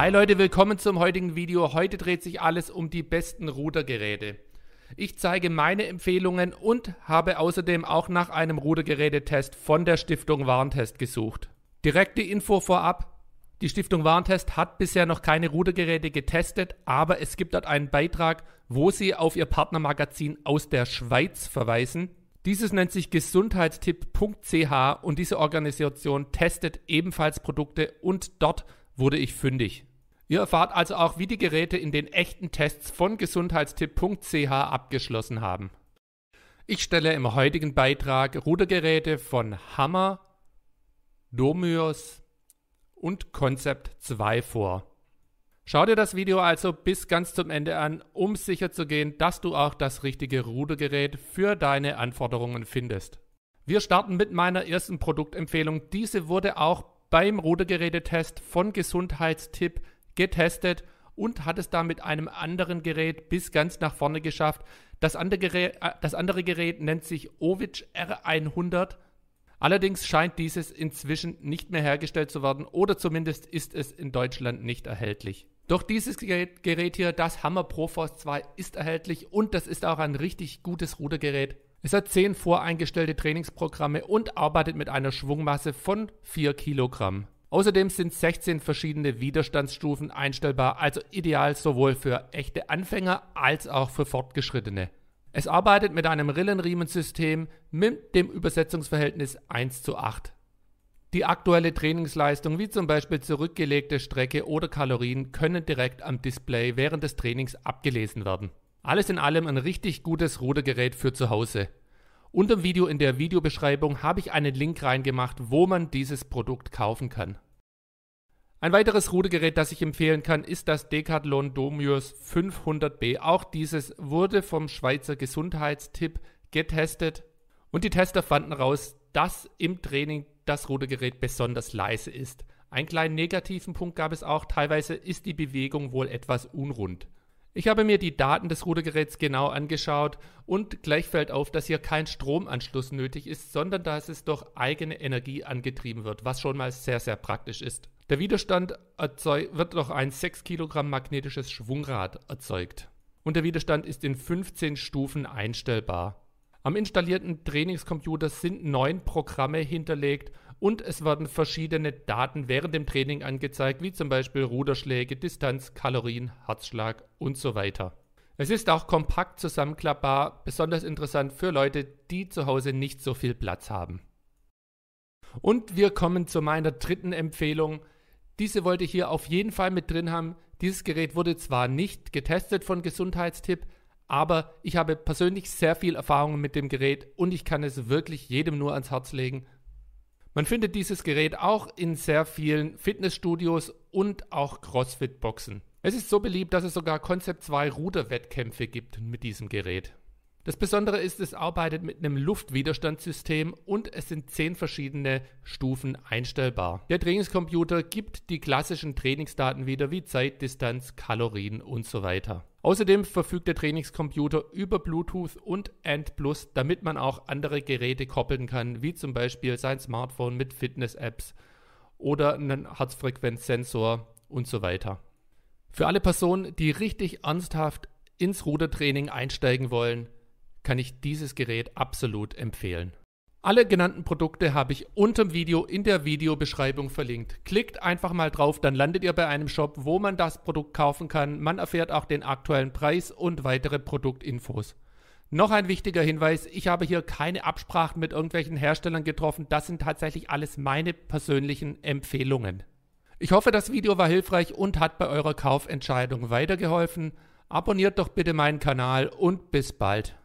Hi Leute, willkommen zum heutigen Video. Heute dreht sich alles um die besten Rudergeräte. Ich zeige meine Empfehlungen und habe außerdem auch nach einem Rudergerätetest von der Stiftung Warentest gesucht. Direkte Info vorab. Die Stiftung Warentest hat bisher noch keine Rudergeräte getestet, aber es gibt dort einen Beitrag, wo sie auf ihr Partnermagazin aus der Schweiz verweisen. Dieses nennt sich gesundheitstipp.ch und diese Organisation testet ebenfalls Produkte und dort wurde ich fündig. Ihr erfahrt also auch, wie die Geräte in den echten Tests von gesundheitstipp.ch abgeschlossen haben. Ich stelle im heutigen Beitrag Rudergeräte von Hammer, Domios und Concept 2 vor. Schau dir das Video also bis ganz zum Ende an, um sicherzugehen, dass du auch das richtige Rudergerät für deine Anforderungen findest. Wir starten mit meiner ersten Produktempfehlung. Diese wurde auch beim Rudergerätetest von Gesundheitstipp getestet und hat es da mit einem anderen Gerät bis ganz nach vorne geschafft. Das andere Gerät, äh, das andere Gerät nennt sich Ovich R100. Allerdings scheint dieses inzwischen nicht mehr hergestellt zu werden oder zumindest ist es in Deutschland nicht erhältlich. Doch dieses Gerät hier, das Hammer Proforce 2, ist erhältlich und das ist auch ein richtig gutes Rudergerät. Es hat 10 voreingestellte Trainingsprogramme und arbeitet mit einer Schwungmasse von 4 Kilogramm. Außerdem sind 16 verschiedene Widerstandsstufen einstellbar, also ideal sowohl für echte Anfänger als auch für Fortgeschrittene. Es arbeitet mit einem Rillenriemensystem mit dem Übersetzungsverhältnis 1 zu 8. Die aktuelle Trainingsleistung, wie zum Beispiel zurückgelegte Strecke oder Kalorien, können direkt am Display während des Trainings abgelesen werden. Alles in allem ein richtig gutes Rudergerät für zu Hause. Unter dem Video in der Videobeschreibung habe ich einen Link reingemacht, wo man dieses Produkt kaufen kann. Ein weiteres Rudergerät, das ich empfehlen kann, ist das Decathlon Domius 500B. Auch dieses wurde vom Schweizer Gesundheitstipp getestet und die Tester fanden raus, dass im Training das Rudergerät besonders leise ist. Einen kleinen negativen Punkt gab es auch, teilweise ist die Bewegung wohl etwas unrund. Ich habe mir die Daten des Rudergeräts genau angeschaut und gleich fällt auf, dass hier kein Stromanschluss nötig ist, sondern dass es durch eigene Energie angetrieben wird, was schon mal sehr, sehr praktisch ist. Der Widerstand wird durch ein 6 kg magnetisches Schwungrad erzeugt. Und der Widerstand ist in 15 Stufen einstellbar. Am installierten Trainingscomputer sind neun Programme hinterlegt und es werden verschiedene Daten während dem Training angezeigt, wie zum Beispiel Ruderschläge, Distanz, Kalorien, Herzschlag und so weiter. Es ist auch kompakt zusammenklappbar, besonders interessant für Leute, die zu Hause nicht so viel Platz haben. Und wir kommen zu meiner dritten Empfehlung. Diese wollte ich hier auf jeden Fall mit drin haben. Dieses Gerät wurde zwar nicht getestet von Gesundheitstipp, aber ich habe persönlich sehr viel Erfahrung mit dem Gerät und ich kann es wirklich jedem nur ans Herz legen. Man findet dieses Gerät auch in sehr vielen Fitnessstudios und auch CrossFit-Boxen. Es ist so beliebt, dass es sogar Concept 2 Ruderwettkämpfe gibt mit diesem Gerät. Das Besondere ist, es arbeitet mit einem Luftwiderstandssystem und es sind zehn verschiedene Stufen einstellbar. Der Trainingscomputer gibt die klassischen Trainingsdaten wieder wie Zeit, Distanz, Kalorien und so weiter. Außerdem verfügt der Trainingscomputer über Bluetooth und Ant Plus, damit man auch andere Geräte koppeln kann, wie zum Beispiel sein Smartphone mit Fitness-Apps oder einen Herzfrequenzsensor und so weiter. Für alle Personen, die richtig ernsthaft ins Rudertraining einsteigen wollen, kann ich dieses Gerät absolut empfehlen. Alle genannten Produkte habe ich unterm Video in der Videobeschreibung verlinkt. Klickt einfach mal drauf, dann landet ihr bei einem Shop, wo man das Produkt kaufen kann. Man erfährt auch den aktuellen Preis und weitere Produktinfos. Noch ein wichtiger Hinweis, ich habe hier keine Absprachen mit irgendwelchen Herstellern getroffen. Das sind tatsächlich alles meine persönlichen Empfehlungen. Ich hoffe, das Video war hilfreich und hat bei eurer Kaufentscheidung weitergeholfen. Abonniert doch bitte meinen Kanal und bis bald.